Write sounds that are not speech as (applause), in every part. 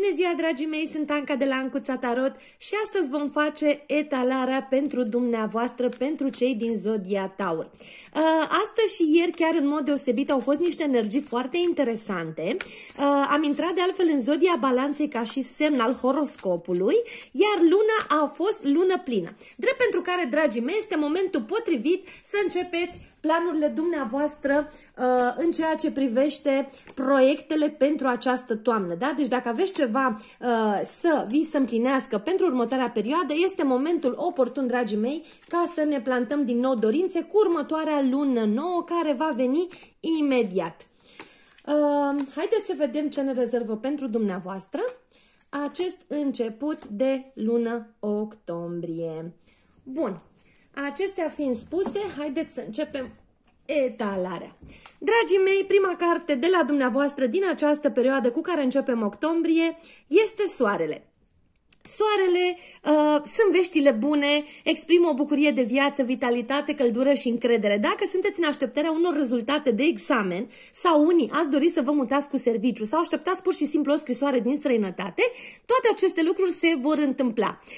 Bună ziua, dragii mei! Sunt Anca de la Ancuța Tarot și astăzi vom face etalarea pentru dumneavoastră, pentru cei din Zodia Taur. Uh, astăzi și ieri, chiar în mod deosebit, au fost niște energii foarte interesante. Uh, am intrat de altfel în Zodia Balanței ca și semn al horoscopului, iar luna a fost lună plină. Drept pentru care, dragii mei, este momentul potrivit să începeți planurile dumneavoastră uh, în ceea ce privește proiectele pentru această toamnă. Da? Deci dacă aveți ceva uh, să vi se împlinească pentru următoarea perioadă, este momentul oportun, dragii mei, ca să ne plantăm din nou dorințe cu următoarea lună nouă care va veni imediat. Uh, haideți să vedem ce ne rezervă pentru dumneavoastră acest început de lună octombrie. Bun, Acestea fiind spuse, haideți să începem etalarea. Dragii mei, prima carte de la dumneavoastră din această perioadă cu care începem octombrie este Soarele. Soarele uh, sunt veștile bune, exprimă o bucurie de viață, vitalitate, căldură și încredere. Dacă sunteți în așteptarea unor rezultate de examen sau unii ați dori să vă mutați cu serviciu sau așteptați pur și simplu o scrisoare din străinătate, toate aceste lucruri se vor întâmpla. Uh,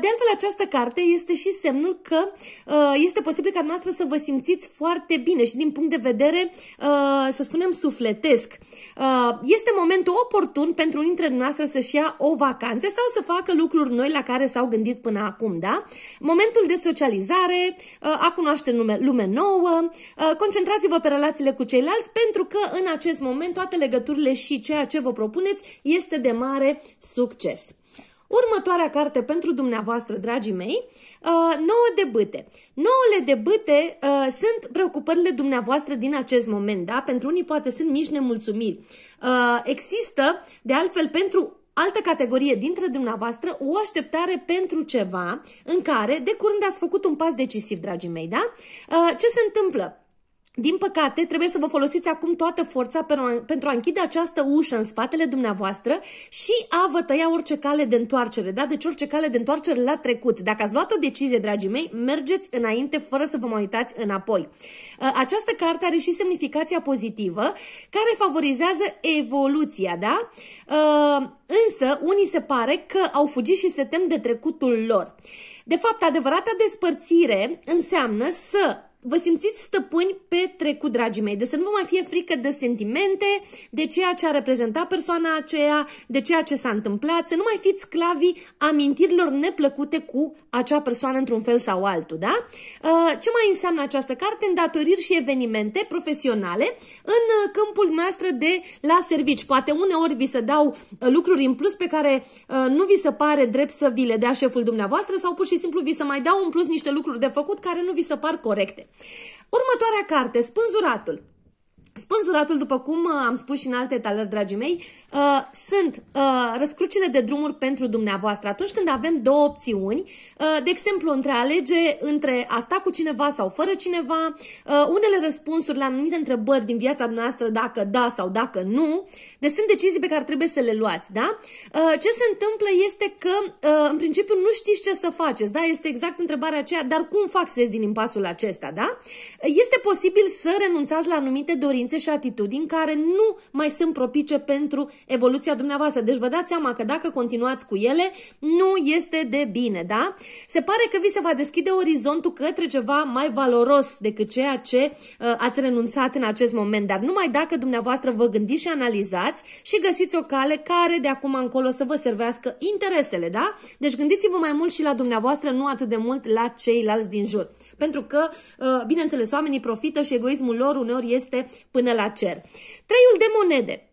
de altfel, această carte este și semnul că uh, este posibil ca noastră să vă simțiți foarte bine și din punct de vedere, uh, să spunem, sufletesc. Uh, este momentul oportun pentru unii dintre noastre să-și ia o vacanță sau să facă facă lucruri noi la care s-au gândit până acum, da? Momentul de socializare, uh, a cunoaște lume nouă, uh, concentrați-vă pe relațiile cu ceilalți pentru că în acest moment toate legăturile și ceea ce vă propuneți este de mare succes. Următoarea carte pentru dumneavoastră, dragii mei, uh, nouă de bâte. Nouăle de bâte sunt preocupările dumneavoastră din acest moment, da? Pentru unii poate sunt mici nemulțumiri. există, de altfel, pentru altă categorie dintre dumneavoastră, o așteptare pentru ceva în care, de curând ați făcut un pas decisiv, dragii mei, da? Uh, ce se întâmplă? Din păcate, trebuie să vă folosiți acum toată forța pentru a închide această ușă în spatele dumneavoastră și a vă tăia orice cale de întoarcere, da? Deci orice cale de întoarcere la trecut. Dacă ați luat o decizie, dragii mei, mergeți înainte fără să vă mai uitați înapoi. Această carte are și semnificația pozitivă, care favorizează evoluția, da? Însă, unii se pare că au fugit și se tem de trecutul lor. De fapt, adevărata despărțire înseamnă să vă simțiți stăpâni pe trecut, dragii mei, de să nu vă mai fie frică de sentimente, de ceea ce a reprezentat persoana aceea, de ceea ce s-a întâmplat, să nu mai fiți sclavii amintirilor neplăcute cu acea persoană într-un fel sau altul, da? Uh, ce mai înseamnă această carte? Îndatoriri și evenimente profesionale în uh, câmpul noastră de la servici. Poate uneori vi se dau uh, lucruri în plus pe care nu vi se pare drept să vi le dea șeful dumneavoastră sau pur și simplu vi se mai dau în plus niște lucruri de făcut care nu vi se par corecte. Următoarea carte, Spânzuratul. Sponsoratul, după cum uh, am spus și în alte talări, dragii mei, uh, sunt uh, răscrucile de drumuri pentru dumneavoastră. Atunci când avem două opțiuni, de exemplu, între a alege între a sta cu cineva sau fără cineva, unele răspunsuri la anumite întrebări din viața noastră, dacă da sau dacă nu, deci sunt decizii pe care trebuie să le luați, da? Ce se întâmplă este că, în principiu, nu știți ce să faceți, da? Este exact întrebarea aceea, dar cum fac să ies din impasul acesta, da? Este posibil să renunțați la anumite dorințe dorințe și atitudini care nu mai sunt propice pentru evoluția dumneavoastră. Deci vă dați seama că dacă continuați cu ele, nu este de bine, da? Se pare că vi se va deschide orizontul către ceva mai valoros decât ceea ce uh, ați renunțat în acest moment, dar numai dacă dumneavoastră vă gândiți și analizați și găsiți o cale care de acum încolo să vă servească interesele, da? Deci gândiți-vă mai mult și la dumneavoastră, nu atât de mult la ceilalți din jur pentru că, uh, bineînțeles, oamenii profită și egoismul lor uneori este până la cer. Treiul de monede.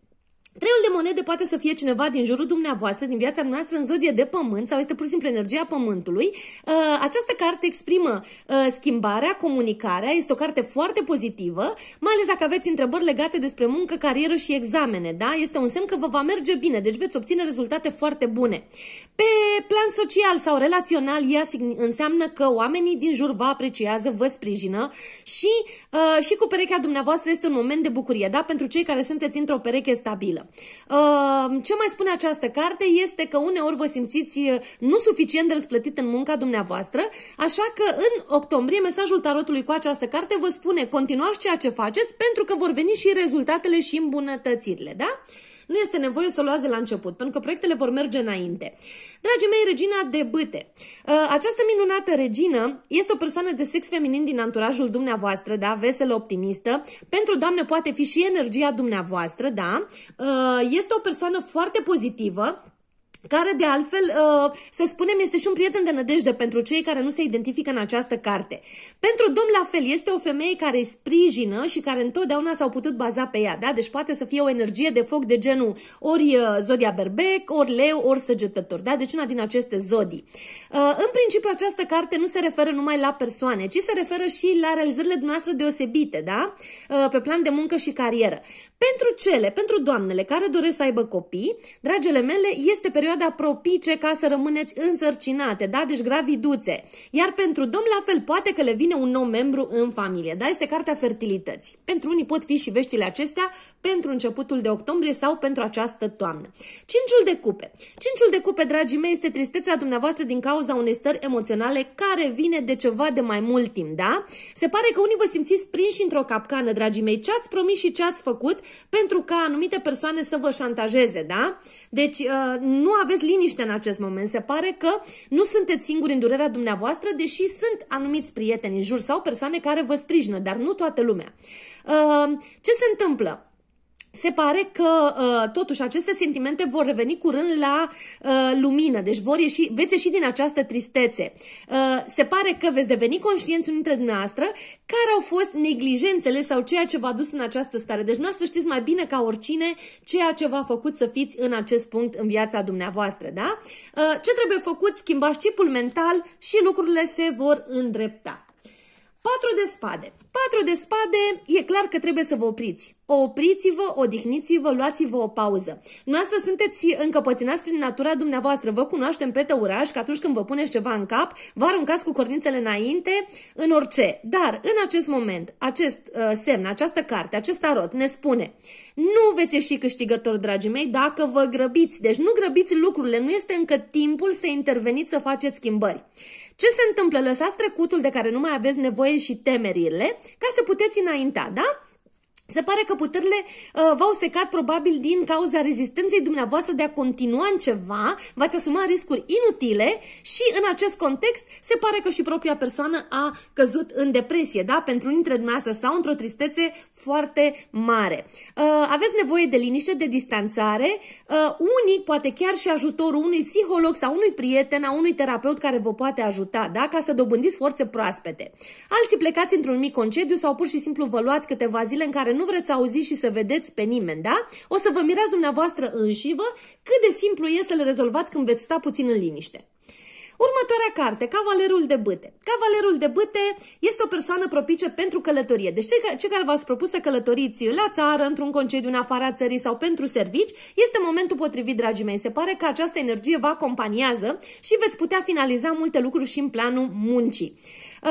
Treiul de monede poate să fie cineva din jurul dumneavoastră, din viața noastră, în zodie de pământ sau este pur și simplu energia pământului. Uh, această carte exprimă uh, schimbarea, comunicarea, este o carte foarte pozitivă, mai ales dacă aveți întrebări legate despre muncă, carieră și examene. Da? Este un semn că vă va merge bine, deci veți obține rezultate foarte bune. Pe plan social sau relațional, ea înseamnă că oamenii din jur vă apreciază, vă sprijină și, uh, și cu perechea dumneavoastră este un moment de bucurie, da? pentru cei care sunteți într-o pereche stabilă utilă. Ce mai spune această carte este că uneori vă simțiți nu suficient de răsplătit în munca dumneavoastră, așa că în octombrie mesajul tarotului cu această carte vă spune continuați ceea ce faceți pentru că vor veni și rezultatele și îmbunătățirile, da? Nu este nevoie să o luați de la început, pentru că proiectele vor merge înainte. Dragii mei, regina de băte, uh, Această minunată regină este o persoană de sex feminin din anturajul dumneavoastră, da, veselă, optimistă. Pentru doamne poate fi și energia dumneavoastră, da. Uh, este o persoană foarte pozitivă, care de altfel, uh, să spunem, este și un prieten de nădejde pentru cei care nu se identifică în această carte. Pentru domn la fel, este o femeie care îi sprijină și care întotdeauna s-au putut baza pe ea, da? Deci poate să fie o energie de foc de genul ori uh, zodia berbec, ori leu, ori săgetător, da? Deci una din aceste zodii. Uh, în principiu, această carte nu se referă numai la persoane, ci se referă și la realizările dumneavoastră deosebite, da? Pe plan de muncă și carieră. Pentru cele, pentru doamnele care doresc să aibă copii, dragele mele, este perioada propice ca să rămâneți însărcinate, da? Deci graviduțe. Iar pentru domn, la fel, poate că le vine un nou membru în familie, da? Este cartea fertilității. Pentru unii pot fi și veștile acestea pentru începutul de octombrie sau pentru această toamnă. Cinciul de cupe. Cinciul de cupe, dragii mei, este tristețea dumneavoastră din cauza unei stări emoționale care vine de ceva de mai mult timp, da? Se pare că unii vă simțiți prinși într-o capcană, dragii mei. Ce ați promis și ce ați făcut pentru ca anumite persoane să vă șantajeze, da? Deci uh, nu aveți liniște în acest moment. Se pare că nu sunteți singuri în durerea dumneavoastră, deși sunt anumiți prieteni în jur sau persoane care vă sprijină, dar nu toată lumea. Uh, ce se întâmplă? Se pare că uh, totuși aceste sentimente vor reveni curând la uh, lumină, deci vor ieși, veți ieși din această tristețe. Uh, se pare că veți deveni conștienți unii dintre dumneavoastră care au fost neglijențele sau ceea ce v-a dus în această stare. Deci dumneavoastră știți mai bine ca oricine ceea ce v-a făcut să fiți în acest punct în viața dumneavoastră, da? Ce trebuie făcut? Schimbați chipul mental și lucrurile se vor îndrepta. Patru de spade. Patru de spade, e clar că trebuie să vă opriți. Opriți-vă, odihniți-vă, luați-vă o pauză. Noastră sunteți încăpățânați prin natura dumneavoastră. Vă cunoaștem pe tăuraș că atunci când vă puneți ceva în cap, vă aruncați cu cornițele înainte în orice. Dar în acest moment, acest uh, semn, această carte, acest arot ne spune nu veți ieși câștigător, dragii mei, dacă vă grăbiți. Deci nu grăbiți lucrurile, nu este încă timpul să interveniți să faceți schimbări. Ce se întâmplă? Lăsați trecutul de care nu mai aveți nevoie și temerile ca să puteți înainta, da? Se pare că puterile uh, v-au secat probabil din cauza rezistenței dumneavoastră de a continua în ceva, v-ați asumat riscuri inutile și în acest context se pare că și propria persoană a căzut în depresie, da? Pentru un dintre dumneavoastră sau într-o tristețe foarte mare. Uh, aveți nevoie de liniște, de distanțare, uh, unii, poate chiar și ajutorul unui psiholog sau unui prieten, a unui terapeut care vă poate ajuta, da? Ca să dobândiți forțe proaspete. Alții plecați într-un mic concediu sau pur și simplu vă luați câteva zile în care nu nu vreți auzi și să vedeți pe nimeni, da? O să vă mirați dumneavoastră înșivă cât de simplu e să le rezolvați când veți sta puțin în liniște. Următoarea carte, Cavalerul de băte. Cavalerul de băte este o persoană propice pentru călătorie. Deci cei, care v-ați propus să călătoriți la țară, într-un concediu în afara țării sau pentru servici, este momentul potrivit, dragii mei. Se pare că această energie vă acompaniază și veți putea finaliza multe lucruri și în planul muncii. Uh,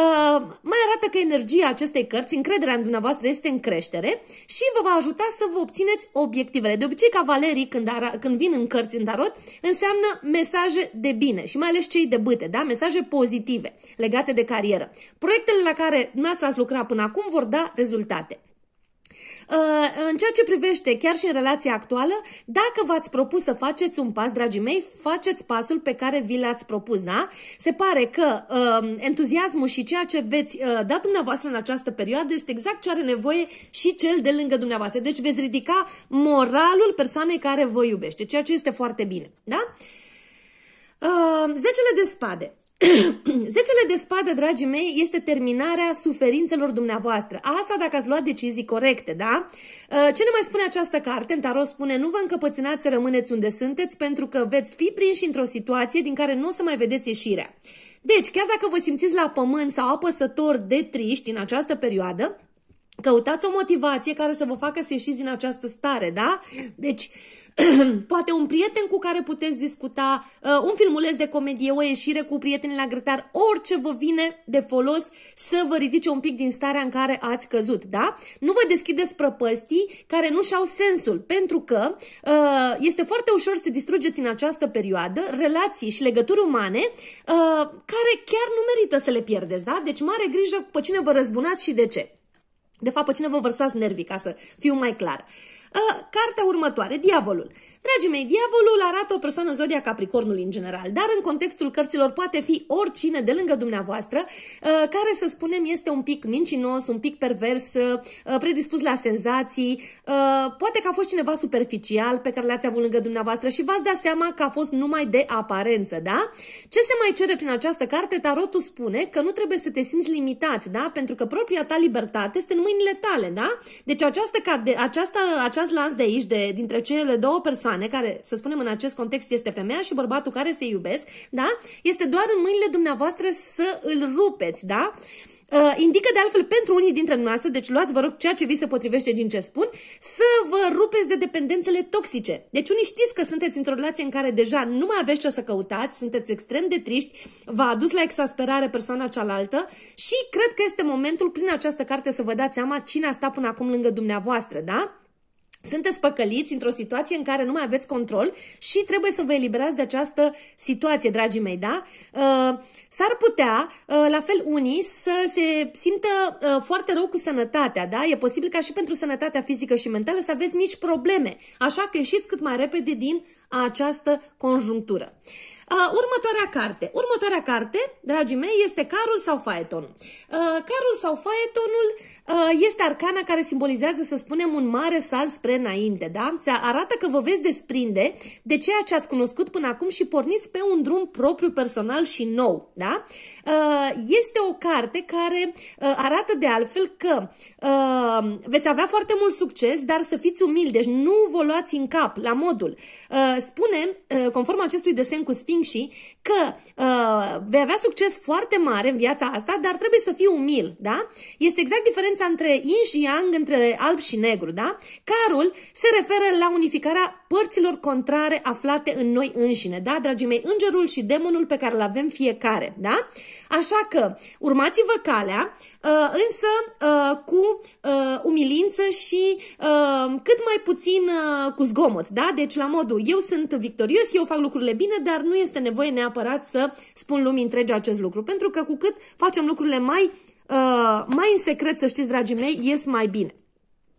mai arată că energia acestei cărți, încrederea în dumneavoastră este în creștere și vă va ajuta să vă obțineți obiectivele. De obicei, cavalerii, când, ara, când vin în cărți în tarot, înseamnă mesaje de bine și mai ales cei de bâte, da? mesaje pozitive legate de carieră. Proiectele la care dumneavoastră ați lucrat până acum vor da rezultate. Uh, în ceea ce privește chiar și în relația actuală, dacă v-ați propus să faceți un pas, dragii mei, faceți pasul pe care vi l-ați propus, da? Se pare că uh, entuziasmul și ceea ce veți uh, da dumneavoastră în această perioadă este exact ce are nevoie și cel de lângă dumneavoastră. Deci veți ridica moralul persoanei care vă iubește, ceea ce este foarte bine, da? Zecele de spade. (coughs) Zecele de spade, dragii mei, este terminarea suferințelor dumneavoastră. Asta dacă ați luat decizii corecte, da? Uh, ce ne mai spune această carte? În tarot spune, nu vă încăpățânați să rămâneți unde sunteți pentru că veți fi prinși într-o situație din care nu o să mai vedeți ieșirea. Deci, chiar dacă vă simțiți la pământ sau apăsător de triști în această perioadă, căutați o motivație care să vă facă să ieșiți din această stare, da? Deci, (clears throat) poate un prieten cu care puteți discuta, uh, un filmuleț de comedie, o ieșire cu prietenii la grătar, orice vă vine de folos să vă ridice un pic din starea în care ați căzut, da? Nu vă deschideți prăpăstii care nu și-au sensul, pentru că uh, este foarte ușor să distrugeți în această perioadă relații și legături umane uh, care chiar nu merită să le pierdeți, da? Deci mare grijă pe cine vă răzbunați și de ce. De fapt, pe cine vă vărsați nervii, ca să fiu mai clar. Uh, Cartea următoare, Diavolul. Dragii mei, diavolul arată o persoană zodia Capricornului în general, dar în contextul cărților poate fi oricine de lângă dumneavoastră, care să spunem este un pic mincinos, un pic pervers, predispus la senzații, poate că a fost cineva superficial pe care l-ați avut lângă dumneavoastră și v-ați dat seama că a fost numai de aparență, da? Ce se mai cere prin această carte? Tarotul spune că nu trebuie să te simți limitat, da? Pentru că propria ta libertate este în mâinile tale, da? Deci această, această, această acest lanț de aici, de, dintre cele două persoane, care, să spunem, în acest context este femeia și bărbatul care se iubesc, da? Este doar în mâinile dumneavoastră să îl rupeți, da? Uh, indică de altfel pentru unii dintre noastre, deci luați vă rog ceea ce vi se potrivește din ce spun, să vă rupeți de dependențele toxice. Deci unii știți că sunteți într-o relație în care deja nu mai aveți ce să căutați, sunteți extrem de triști, v-a adus la exasperare persoana cealaltă și cred că este momentul prin această carte să vă dați seama cine a stat până acum lângă dumneavoastră, da? sunteți păcăliți într-o situație în care nu mai aveți control și trebuie să vă eliberați de această situație, dragii mei, da? Uh, s-ar putea, uh, la fel unii, să se simtă uh, foarte rău cu sănătatea, da? E posibil ca și pentru sănătatea fizică și mentală să aveți mici probleme, așa că ieșiți cât mai repede din această conjunctură. Uh, următoarea carte. Următoarea carte, dragii mei, este Carul sau Faeton. Uh, carul sau Faetonul uh, este arcana care simbolizează, să spunem, un mare sal spre înainte, da? Se arată că vă veți desprinde de ceea ce ați cunoscut până acum și porniți pe un drum propriu, personal și nou, da? Este o carte care arată de altfel că Ehm, veți avea foarte mult succes, dar să fiți umili, deci nu vă luați în cap la modul. Uh, spune, uh, conform acestui desen cu sfinxii, că uh, vei avea succes foarte mare în viața asta, dar trebuie să fii umil, da? Este exact diferența între yin și yang, între alb și negru, da? Carul se referă la unificarea părților contrare aflate în noi înșine, da, dragii mei? Îngerul și demonul pe care îl avem fiecare, da? Așa că urmați-vă calea, uh, însă uh, cu uh, umilință și cât mai puțin cu zgomot, da? Deci la modul eu sunt victorios, eu fac lucrurile bine, dar nu este nevoie neapărat neapărat să spun lumii întregi acest lucru. Pentru că cu cât facem lucrurile mai, uh, mai în secret, să știți, dragii mei, ies mai bine.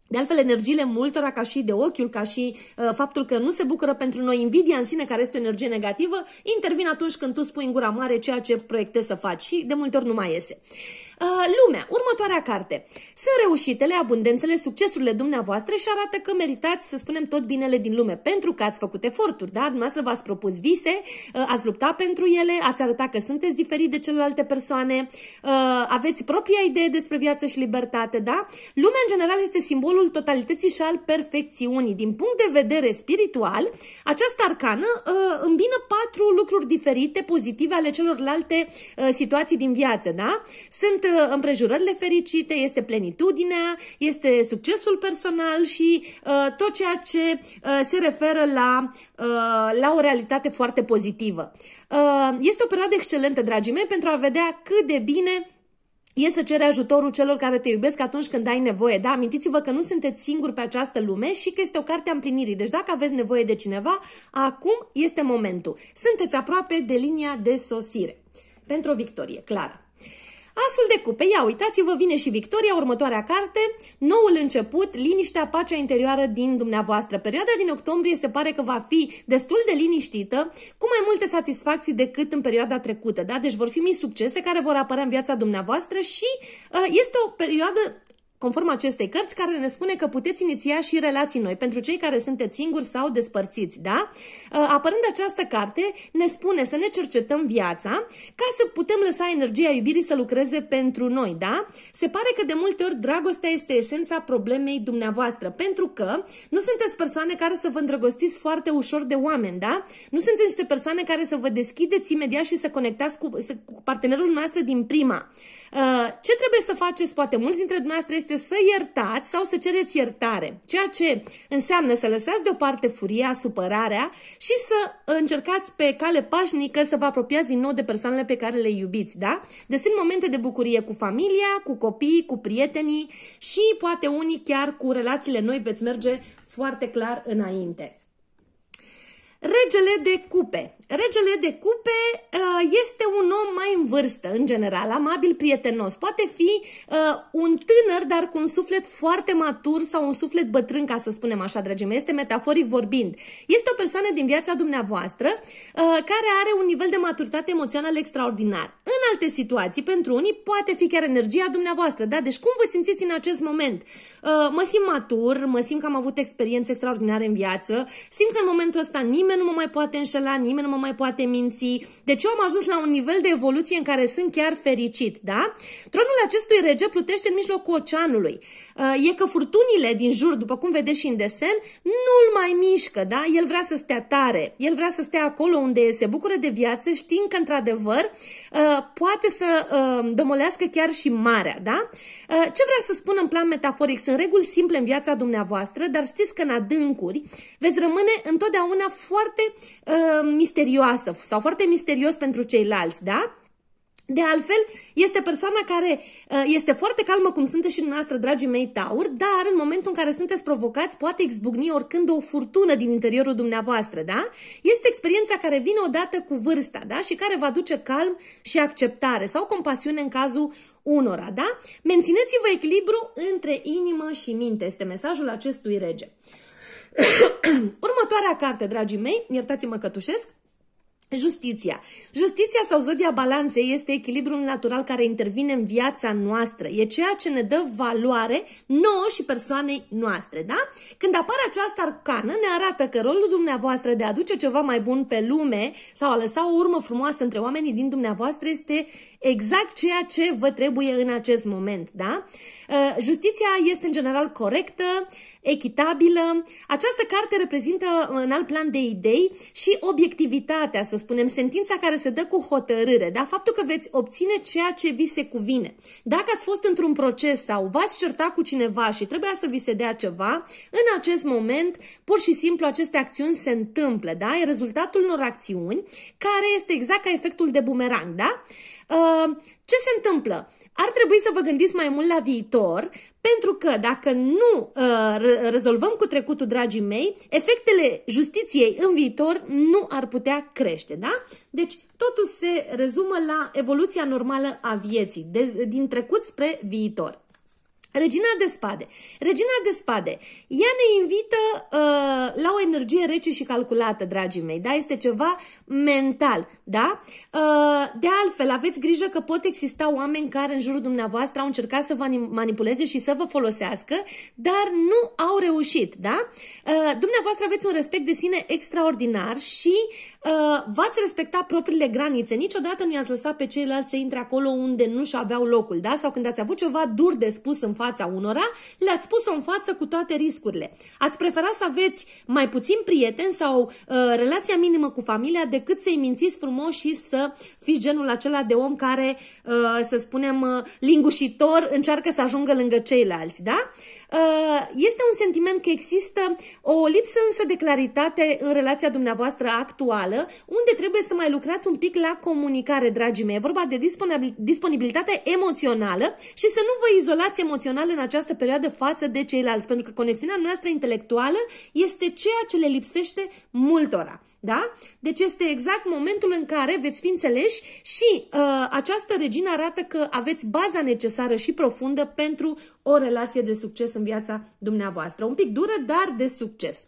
De altfel, energiile multora, ca și de ochiul, ca și uh, faptul că nu se bucură pentru noi, invidia în sine, care este o energie negativă, intervin atunci când tu spui în gura mare ceea ce proiectezi să faci și de multe ori nu mai iese. Uh, Uh, lumea, următoarea carte. Sunt reușitele, abundențele, succesurile dumneavoastră și arată că meritați, să spunem, tot binele din lume, pentru că ați făcut eforturi, da? Dumneavoastră v-ați propus vise, uh, ați luptat pentru ele, ați arătat că sunteți diferit de celelalte persoane, uh, aveți propria idee despre viață și libertate, da? Lumea, în general, este simbolul totalității și al perfecțiunii. Din punct de vedere spiritual, această arcană îmbină patru lucruri diferite, pozitive, ale celorlalte situații din viață, da? Sunt Uh, împrejurările fericite, este plenitudinea, este succesul personal și uh, tot ceea ce uh, se referă la, uh, la o realitate foarte pozitivă. Uh, este o perioadă excelentă, dragii mei, pentru a vedea cât de bine e să ceri ajutorul celor care te iubesc atunci când ai nevoie. Da, amintiți-vă că nu sunteți singuri pe această lume și că este o carte a împlinirii. Deci dacă aveți nevoie de cineva, acum este momentul. Sunteți aproape de linia de sosire. Pentru o victorie, clară. Asul de cupe, ia uitați-vă, vine și Victoria, următoarea carte, noul început, liniștea, pacea interioară din dumneavoastră. Perioada din octombrie se pare că va fi destul de liniștită, cu mai multe satisfacții decât în perioada trecută, da? Deci vor fi mii succese care vor apărea în viața dumneavoastră și uh, este o perioadă conform acestei cărți, care ne spune că puteți iniția și relații noi pentru cei care sunteți singuri sau despărțiți, da? Uh, apărând această carte, ne spune să ne cercetăm viața ca să putem lăsa energia iubirii să lucreze pentru noi, da? Se pare că de multe ori dragostea este esența problemei dumneavoastră, pentru că nu sunteți persoane care să vă îndrăgostiți foarte ușor de oameni, da? Nu sunteți niște persoane care să vă deschideți imediat și să conectați cu, cu partenerul noastră din prima. Uh, ce trebuie să faceți, poate mulți dintre dumneavoastră, este să iertați sau să cereți iertare, ceea ce înseamnă să lăsați deoparte furia, supărarea și să încercați pe cale pașnică să vă apropiați din nou de persoanele pe care le iubiți, da? Deci sunt momente de bucurie cu familia, cu copiii, cu prietenii și poate unii chiar cu relațiile noi veți merge foarte clar înainte. Regele de cupe. Regele de cupe uh, este un om mai în vârstă, în general, amabil, prietenos. Poate fi uh, un tânăr, dar cu un suflet foarte matur sau un suflet bătrân, ca să spunem așa, dragii mei, este metaforic vorbind. Este o persoană din viața dumneavoastră uh, care are un nivel de maturitate emoțională extraordinar. În alte situații, pentru unii, poate fi chiar energia dumneavoastră, da? Deci cum vă simțiți în acest moment? Mă simt matur, mă simt că am avut experiențe extraordinare în viață, simt că în momentul ăsta nimeni nimeni nu mă mai poate înșela, nimeni nu mă mai poate minți. Deci eu am ajuns la un nivel de evoluție în care sunt chiar fericit, da? Tronul acestui rege plutește în mijlocul oceanului. Uh, e că furtunile din jur, după cum vedeți și în desen, nu-l mai mișcă, da? El vrea să stea tare, el vrea să stea acolo unde se bucură de viață, știind că, într-adevăr, uh, poate să uh, domolească chiar și marea, da? Ce vrea să spun în plan metaforic? Sunt reguli simple în viața dumneavoastră, dar știți că în adâncuri veți rămâne întotdeauna foarte foarte uh, misterioasă sau foarte misterios pentru ceilalți, da? De altfel, este persoana care uh, este foarte calmă, cum sunteți și dumneavoastră, dragii mei tauri, dar în momentul în care sunteți provocați, poate exbucni oricând o furtună din interiorul dumneavoastră, da? Este experiența care vine odată cu vârsta, da? Și care va duce calm și acceptare sau compasiune în cazul unora, da? Mențineți-vă echilibru între inimă și minte, este mesajul acestui rege. (coughs) Următoarea carte, dragii mei, iertați-mă că tușesc, Justiția. Justiția sau zodia balanței este echilibrul natural care intervine în viața noastră. E ceea ce ne dă valoare nouă și persoanei noastre, da? Când apare această arcană, ne arată că rolul dumneavoastră de a aduce ceva mai bun pe lume sau a lăsa o urmă frumoasă între oamenii din dumneavoastră este exact ceea ce vă trebuie în acest moment, da? Uh, justiția este în general corectă, echitabilă. Această carte reprezintă uh, în alt plan de idei și obiectivitatea, să spunem, sentința care se dă cu hotărâre, da? Faptul că veți obține ceea ce vi se cuvine. Dacă ați fost într-un proces sau v-ați certa cu cineva și trebuia să vi se dea ceva, în acest moment, pur și simplu, aceste acțiuni se întâmplă, da? E rezultatul unor acțiuni care este exact ca efectul de bumerang, da? Uh, ce se întâmplă? Ar trebui să vă gândiți mai mult la viitor, pentru că dacă nu uh, rezolvăm cu trecutul, dragii mei, efectele justiției în viitor nu ar putea crește, da? Deci totul se rezumă la evoluția normală a vieții, de, din trecut spre viitor. Regina de spade. Regina de spade. Ea ne invită uh, la o energie rece și calculată, dragii mei, da? Este ceva mental, da? Uh, de altfel, aveți grijă că pot exista oameni care în jurul dumneavoastră au încercat să vă manipuleze și să vă folosească, dar nu au reușit, da? Uh, dumneavoastră aveți un respect de sine extraordinar și uh, v-ați respectat propriile granițe. Niciodată nu i-ați lăsat pe ceilalți să intre acolo unde nu și aveau locul, da? Sau când ați avut ceva dur de spus în fața unora, le-ați pus-o în față cu toate riscurile. Ați prefera să aveți mai puțin prieteni sau uh, relația minimă cu familia decât să-i mințiți frumos și să fiți genul acela de om care, uh, să spunem, uh, lingușitor încearcă să ajungă lângă ceilalți, da? Uh, este un sentiment că există o lipsă însă de claritate în relația dumneavoastră actuală, unde trebuie să mai lucrați un pic la comunicare, dragii mei. E vorba de disponibilitate emoțională și să nu vă izolați emoțional în această perioadă față de ceilalți, pentru că conexiunea noastră intelectuală este ceea ce le lipsește multora. Da? Deci este exact momentul în care veți fi înțeleși și uh, această regină arată că aveți baza necesară și profundă pentru o relație de succes în viața dumneavoastră. Un pic dură, dar de succes.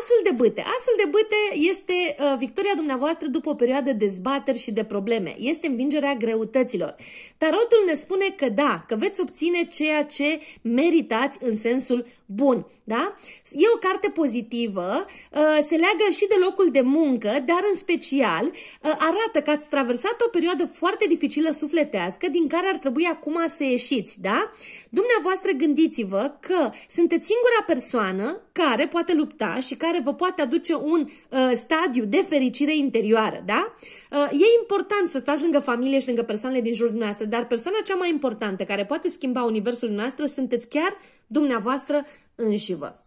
Asul de bâte. Asul de bâte este uh, victoria dumneavoastră după o perioadă de zbateri și de probleme. Este învingerea greutăților. Tarotul ne spune că da, că veți obține ceea ce meritați în sensul Bun, da? E o carte pozitivă, ă, se leagă și de locul de muncă, dar în special ă, arată că ați traversat o perioadă foarte dificilă sufletească din care ar trebui acum să ieșiți, da? Dumneavoastră gândiți-vă că sunteți singura persoană care poate lupta și care vă poate aduce un ă, stadiu de fericire interioară, da? e important să stați lângă familie și lângă persoanele din jurul noastră, dar persoana cea mai importantă care poate schimba universul nostru sunteți chiar dumneavoastră înșivă.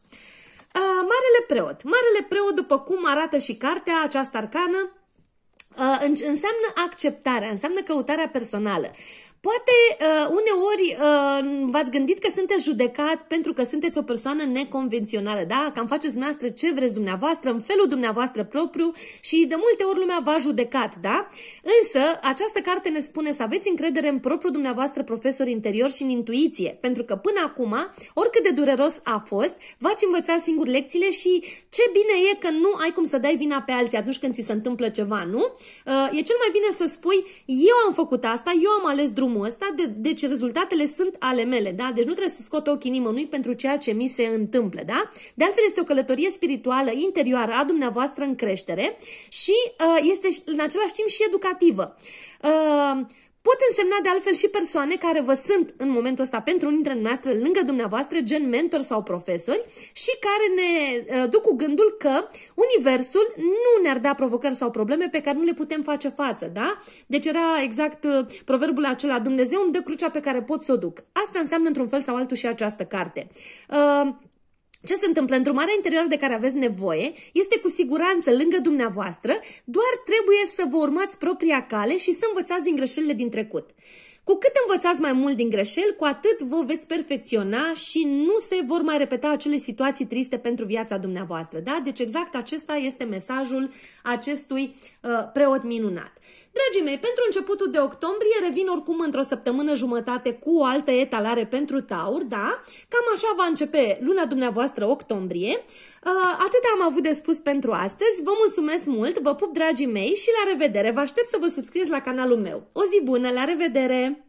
Marele preot. Marele preot, după cum arată și cartea, această arcană, înseamnă acceptarea, înseamnă căutarea personală. Poate uh, uneori uh, v-ați gândit că sunteți judecat pentru că sunteți o persoană neconvențională, da? Cam faceți dumneavoastră ce vreți dumneavoastră, în felul dumneavoastră propriu și de multe ori lumea v-a judecat, da? Însă, această carte ne spune să aveți încredere în propriul dumneavoastră profesor interior și în intuiție, pentru că până acum, oricât de dureros a fost, v-ați învățat singur lecțiile și ce bine e că nu ai cum să dai vina pe alții atunci când ți se întâmplă ceva, nu? Uh, e cel mai bine să spui, eu am făcut asta, eu am ales drumul drumul ăsta, de, deci rezultatele sunt ale mele, da? Deci nu trebuie să scot ochii nimănui pentru ceea ce mi se întâmplă, da? De altfel este o călătorie spirituală interioară a dumneavoastră în creștere și uh, este în același timp și educativă. Uh, Pot însemna de altfel și persoane care vă sunt în momentul ăsta pentru unii dintre noastre lângă dumneavoastră, gen mentor sau profesori și care ne duc cu gândul că universul nu ne-ar da provocări sau probleme pe care nu le putem face față, da? Deci era exact proverbul acela, Dumnezeu îmi dă crucea pe care pot să o duc. Asta înseamnă într-un fel sau altul și această carte. Uh, ce se întâmplă? Îndrumarea interioară de care aveți nevoie este cu siguranță lângă dumneavoastră, doar trebuie să vă urmați propria cale și să învățați din greșelile din trecut. Cu cât învățați mai mult din greșeli, cu atât vă veți perfecționa și nu se vor mai repeta acele situații triste pentru viața dumneavoastră. Da? Deci exact acesta este mesajul acestui uh, preot minunat. Dragii mei, pentru începutul de octombrie revin oricum într-o săptămână jumătate cu o altă etalare pentru taur, da? Cam așa va începe luna dumneavoastră octombrie. Uh, atât am avut de spus pentru astăzi. Vă mulțumesc mult, vă pup, dragii mei, și la revedere. Vă aștept să vă subscrieți la canalul meu. O zi bună, la revedere!